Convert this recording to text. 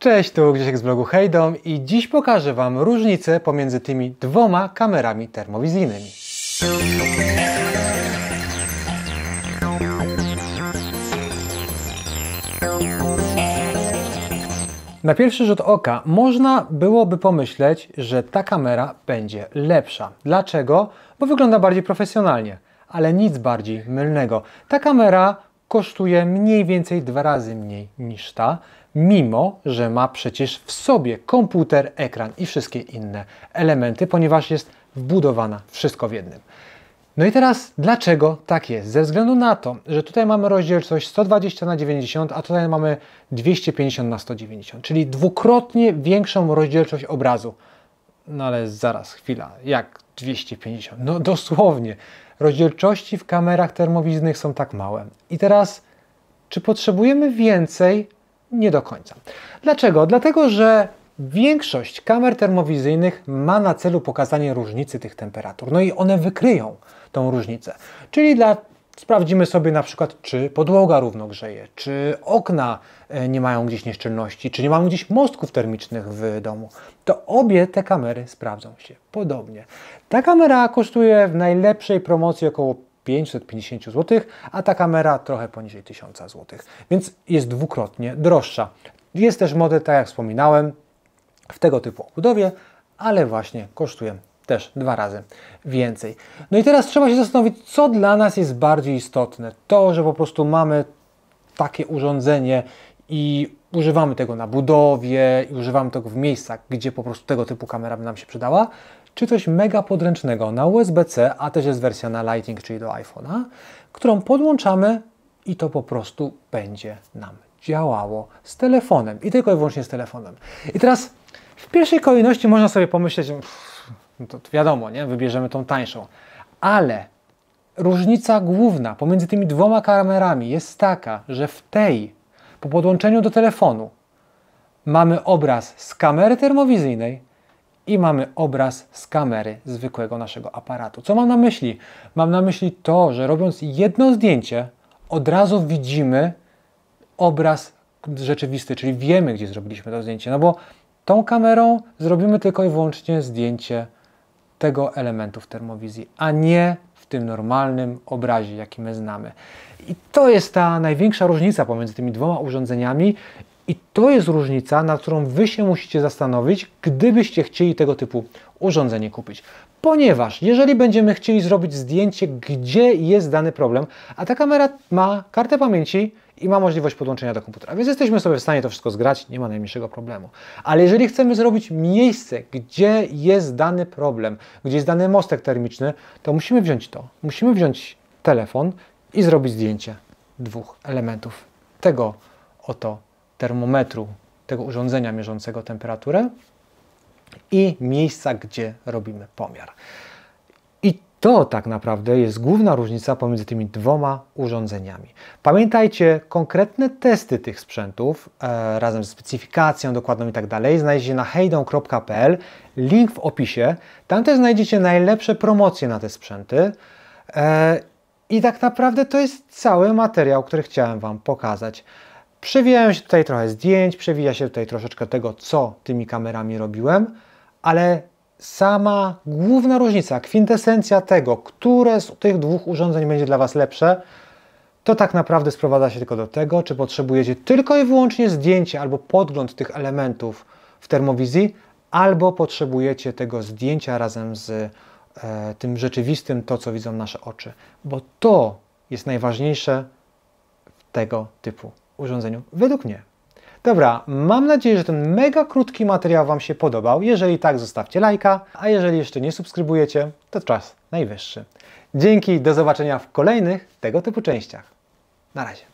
Cześć, tu Grzesiek z blogu Hejdom i dziś pokażę Wam różnicę pomiędzy tymi dwoma kamerami termowizyjnymi. Na pierwszy rzut oka można byłoby pomyśleć, że ta kamera będzie lepsza. Dlaczego? Bo wygląda bardziej profesjonalnie, ale nic bardziej mylnego. Ta kamera kosztuje mniej więcej dwa razy mniej niż ta, mimo że ma przecież w sobie komputer, ekran i wszystkie inne elementy, ponieważ jest wbudowana wszystko w jednym. No i teraz dlaczego tak jest? Ze względu na to, że tutaj mamy rozdzielczość 120 na 90, a tutaj mamy 250 na 190, czyli dwukrotnie większą rozdzielczość obrazu. No ale zaraz, chwila, jak 250? No dosłownie, rozdzielczości w kamerach termowiznych są tak małe. I teraz, czy potrzebujemy więcej? Nie do końca. Dlaczego? Dlatego, że większość kamer termowizyjnych ma na celu pokazanie różnicy tych temperatur. No i one wykryją tą różnicę. Czyli dla Sprawdzimy sobie na przykład, czy podłoga równo grzeje, czy okna e, nie mają gdzieś nieszczelności, czy nie mamy gdzieś mostków termicznych w domu. To obie te kamery sprawdzą się podobnie. Ta kamera kosztuje w najlepszej promocji około 550 zł, a ta kamera trochę poniżej 1000 zł, więc jest dwukrotnie droższa. Jest też model, tak jak wspominałem, w tego typu budowie, ale właśnie kosztuje też dwa razy więcej. No i teraz trzeba się zastanowić, co dla nas jest bardziej istotne. To, że po prostu mamy takie urządzenie i używamy tego na budowie, i używamy tego w miejscach, gdzie po prostu tego typu kamera by nam się przydała, czy coś mega podręcznego na USB-C, a też jest wersja na Lighting, czyli do iPhone'a, którą podłączamy i to po prostu będzie nam działało z telefonem i tylko i wyłącznie z telefonem. I teraz w pierwszej kolejności można sobie pomyśleć, no to, to wiadomo, nie? wybierzemy tą tańszą. Ale różnica główna pomiędzy tymi dwoma kamerami jest taka, że w tej, po podłączeniu do telefonu, mamy obraz z kamery termowizyjnej i mamy obraz z kamery zwykłego naszego aparatu. Co mam na myśli? Mam na myśli to, że robiąc jedno zdjęcie, od razu widzimy obraz rzeczywisty, czyli wiemy, gdzie zrobiliśmy to zdjęcie. No bo tą kamerą zrobimy tylko i wyłącznie zdjęcie tego elementu w termowizji, a nie w tym normalnym obrazie, jaki my znamy. I to jest ta największa różnica pomiędzy tymi dwoma urządzeniami i to jest różnica, nad którą Wy się musicie zastanowić, gdybyście chcieli tego typu urządzenie kupić. Ponieważ jeżeli będziemy chcieli zrobić zdjęcie, gdzie jest dany problem, a ta kamera ma kartę pamięci i ma możliwość podłączenia do komputera, więc jesteśmy sobie w stanie to wszystko zgrać, nie ma najmniejszego problemu. Ale jeżeli chcemy zrobić miejsce, gdzie jest dany problem, gdzie jest dany mostek termiczny, to musimy wziąć to. Musimy wziąć telefon i zrobić zdjęcie dwóch elementów tego oto termometru, tego urządzenia mierzącego temperaturę i miejsca, gdzie robimy pomiar. I to tak naprawdę jest główna różnica pomiędzy tymi dwoma urządzeniami. Pamiętajcie, konkretne testy tych sprzętów e, razem z specyfikacją dokładną i tak dalej znajdziecie na heydown.pl, link w opisie. Tam też znajdziecie najlepsze promocje na te sprzęty. E, I tak naprawdę to jest cały materiał, który chciałem Wam pokazać. Przewijają się tutaj trochę zdjęć, przewija się tutaj troszeczkę tego, co tymi kamerami robiłem, ale sama główna różnica, kwintesencja tego, które z tych dwóch urządzeń będzie dla Was lepsze, to tak naprawdę sprowadza się tylko do tego, czy potrzebujecie tylko i wyłącznie zdjęcie albo podgląd tych elementów w termowizji, albo potrzebujecie tego zdjęcia razem z e, tym rzeczywistym, to co widzą nasze oczy, bo to jest najważniejsze tego typu urządzeniu? Według mnie. Dobra, mam nadzieję, że ten mega krótki materiał Wam się podobał. Jeżeli tak, zostawcie lajka, a jeżeli jeszcze nie subskrybujecie, to czas najwyższy. Dzięki, do zobaczenia w kolejnych tego typu częściach. Na razie.